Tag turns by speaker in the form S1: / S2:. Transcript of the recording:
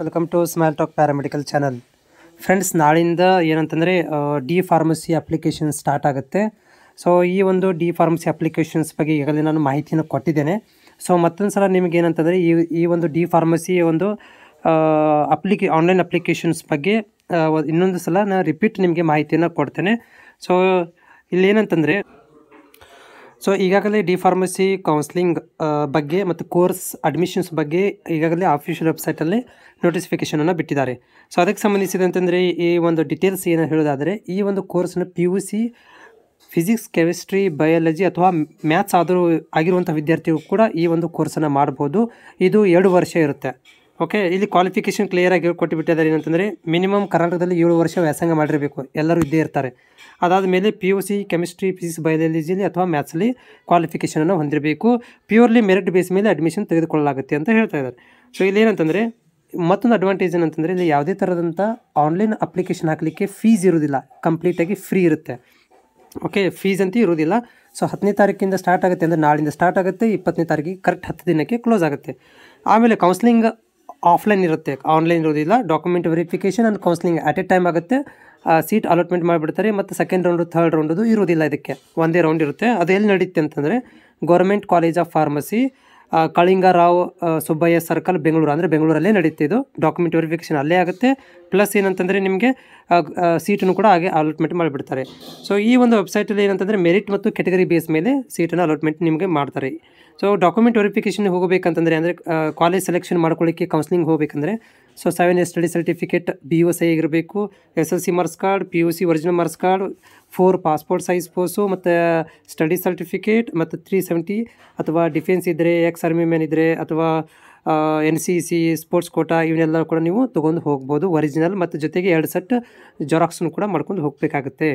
S1: welcome to smile talk paramedical channel friends ನಾಳಿಂದ ಏನಂತಂದರೆ D pharmacy application start ಆಗುತ್ತೆ so ಈ ಒಂದು ಡಿ ಫಾರ್ಮಸಿ ಅಪ್ಲಿಕೇಶನ್ಸ್ ಬಗ್ಗೆ ಈಗಲೇ ನಾನು ಮಾಹಿತಿಯನ್ನು ಕೊಟ್ಟಿದ್ದೇನೆ ಸೊ ಮತ್ತೊಂದು ಸಲ ನಿಮಗೆ ಏನಂತಂದರೆ ಈ ಈ ಒಂದು ಡಿ ಫಾರ್ಮಸಿ ಒಂದು ಅಪ್ಲಿಕೆ ಆನ್ಲೈನ್ ಅಪ್ಲಿಕೇಶನ್ಸ್ ಬಗ್ಗೆ ಇನ್ನೊಂದು ಸಲ ನಾನು ರಿಪೀಟ್ ನಿಮಗೆ ಮಾಹಿತಿಯನ್ನು ಕೊಡ್ತೇನೆ ಸೊ ಇಲ್ಲೇನಂತಂದರೆ ಸೊ ಈಗಾಗಲೇ ಡಿ ಫಾರ್ಮಸಿ ಕೌನ್ಸಿಲಿಂಗ್ ಬಗ್ಗೆ ಮತ್ತು ಕೋರ್ಸ್ ಅಡ್ಮಿಷನ್ಸ್ ಬಗ್ಗೆ ಈಗಾಗಲೇ ಆಫಿಷಿಯಲ್ ವೆಬ್ಸೈಟಲ್ಲಿ ನೋಟಿಫಿಕೇಷನನ್ನು ಬಿಟ್ಟಿದ್ದಾರೆ ಸೊ ಅದಕ್ಕೆ ಸಂಬಂಧಿಸಿದಂತಂದರೆ ಈ ಒಂದು ಡಿಟೇಲ್ಸ್ ಏನು ಹೇಳೋದಾದರೆ ಈ ಒಂದು ಕೋರ್ಸನ್ನು P U C physics chemistry biology ಅಥವಾ ಮ್ಯಾಥ್ಸ್ ಆದರೂ ಆಗಿರುವಂಥ ವಿದ್ಯಾರ್ಥಿಗಳು ಕೂಡ ಈ ಒಂದು ಕೋರ್ಸನ್ನು ಮಾಡ್ಬೋದು ಇದು ಎರಡು ವರ್ಷ ಇರುತ್ತೆ ಓಕೆ ಇಲ್ಲಿ ಕ್ವಾಲಿಫಿಕೇಶನ್ ಕ್ಲಿಯರ್ ಆಗಿ ಕೊಟ್ಟುಬಿಟ್ಟಿದ್ದಾರೆ ಏನಂತಂದರೆ ಮಿನಿಮಮ್ ಕರ್ನಾಟಕದಲ್ಲಿ ಏಳು ವರ್ಷ ವ್ಯಾಸಂಗ ಮಾಡಿರಬೇಕು ಎಲ್ಲರೂ ಇದ್ದೇ ಇರ್ತಾರೆ ಅದಾದ ಮೇಲೆ P U C chemistry physics ಬಯಾಲಜಿಲಿ ಅಥವಾ ಮ್ಯಾಥ್ಸಲ್ಲಿ ಕ್ವಾಲಿಫಿಕೇಷನನ್ನು ಹೊಂದಿರಬೇಕು ಪ್ಯೂರ್ಲಿ ಮೆರಿಟ್ ಬೇಸ್ ಮೇಲೆ ಅಡ್ಮಿಷನ್ ತೆಗೆದುಕೊಳ್ಳಲಾಗುತ್ತೆ ಅಂತ ಹೇಳ್ತಾ ಇದ್ದಾರೆ ಸೊ ಇಲ್ಲಿ ಏನಂತಂದರೆ ಮತ್ತೊಂದು ಅಡ್ವಾಂಟೇಜ್ ಏನಂತಂದರೆ ಇಲ್ಲಿ ಯಾವುದೇ ಥರದಂಥ ಆನ್ಲೈನ್ ಅಪ್ಲಿಕೇಶನ್ ಹಾಕಲಿಕ್ಕೆ ಫೀಸ್ ಇರೋದಿಲ್ಲ ಕಂಪ್ಲೀಟಾಗಿ ಫ್ರೀ ಇರುತ್ತೆ ಓಕೆ ಫೀಸ್ ಅಂತ ಇರೋದಿಲ್ಲ ಸೊ ಹತ್ತನೇ ತಾರೀಕಿಂದ ಸ್ಟಾರ್ಟ್ ಆಗುತ್ತೆ ಅಂದರೆ ನಾಳಿಂದ ಸ್ಟಾರ್ಟ್ ಆಗುತ್ತೆ ಇಪ್ಪತ್ತನೇ ತಾರೀಕಿಗೆ ಕರೆಕ್ಟ್ ಹತ್ತು ದಿನಕ್ಕೆ ಕ್ಲೋಸ್ ಆಗುತ್ತೆ ಆಮೇಲೆ ಕೌನ್ಸಿಲಿಂಗ್ ಆಫ್ಲೈನ್ ಇರುತ್ತೆ ಆನ್ಲೈನ್ ಇರೋದಿಲ್ಲ document verification and counselling at a time ಆಗುತ್ತೆ ಸೀಟ್ ಅಲಾಟ್ಮೆಂಟ್ ಮಾಡಿಬಿಡ್ತಾರೆ ಮತ್ತು ಸೆಕೆಂಡ್ ರೌಂಡು ಥರ್ಡ್ ರೌಂಡದು ಇರೋದಿಲ್ಲ ಇದಕ್ಕೆ ಒಂದೇ ರೌಂಡ್ ಇರುತ್ತೆ ಅದು ಎಲ್ಲಿ ನಡೆಯುತ್ತೆ ಅಂತಂದರೆ government college of pharmacy Kalinga Rao Subbaiah circle Bengaluru ಅಂದರೆ ಬೆಂಗಳೂರಲ್ಲೇ ನಡೆಯುತ್ತೆ ಇದು ಡಾಕ್ಯುಮೆಂಟ್ ವೆರಿಫಿಕೇಷನ್ ಅಲ್ಲೇ ಆಗುತ್ತೆ ಪ್ಲಸ್ ಏನಂತಂದರೆ ನಿಮಗೆ ಸೀಟನ್ನು ಕೂಡ ಹಾಗೆ ಅಲಾಟ್ಮೆಂಟ್ ಮಾಡಿಬಿಡ್ತಾರೆ ಸೊ ಈ ಒಂದು ವೆಬ್ಸೈಟಲ್ಲಿ ಏನಂತಂದರೆ ಮೆರಿಟ್ ಮತ್ತು ಕೆಟಗರಿ ಬೇಸ್ ಮೇಲೆ ಸೀಟನ್ನು ಅಲಾಟ್ಮೆಂಟ್ ನಿಮಗೆ ಮಾಡ್ತಾರೆ ಸೊ ಡಾಕ್ಯುಮೆಂಟ್ ವೆರಿಫಿಕೇಷನ್ ಹೋಗಬೇಕಂತಂದರೆ ಅಂದರೆ ಕಾಲೇಜ್ ಸೆಲೆಕ್ಷನ್ ಮಾಡ್ಕೊಳ್ಳಿಕ್ಕೆ ಕೌನ್ಸಿಲಿಂಗ್ ಹೋಗಬೇಕಂದ್ರೆ so seven S study certificate B U ಸೈ ಆಗಿರಬೇಕು S L C marks card P U C original marks card four passport size photos ಮತ್ತು ಸ್ಟಡಿ ಸರ್ಟಿಫಿಕೇಟ್ ಮತ್ತು ತ್ರೀ ಸೆವೆಂಟಿ ಅಥವಾ defence ಇದ್ದರೆ ಎಕ್ಸ್ ಆರ್ಮಿ ಮ್ಯಾನ್ ಇದ್ದರೆ ಅಥವಾ N C C sports quota ಇವನ್ನೆಲ್ಲ ಕೂಡ ನೀವು ತೊಗೊಂಡು ಹೋಗ್ಬೋದು ಒರಿಜಿನಲ್ ಮತ್ತು ಜೊತೆಗೆ ಎರಡು ಸೆಟ್ ಜೆರಾಕ್ಸ್ನು ಕೂಡ ಮಾಡ್ಕೊಂಡು ಹೋಗಬೇಕಾಗುತ್ತೆ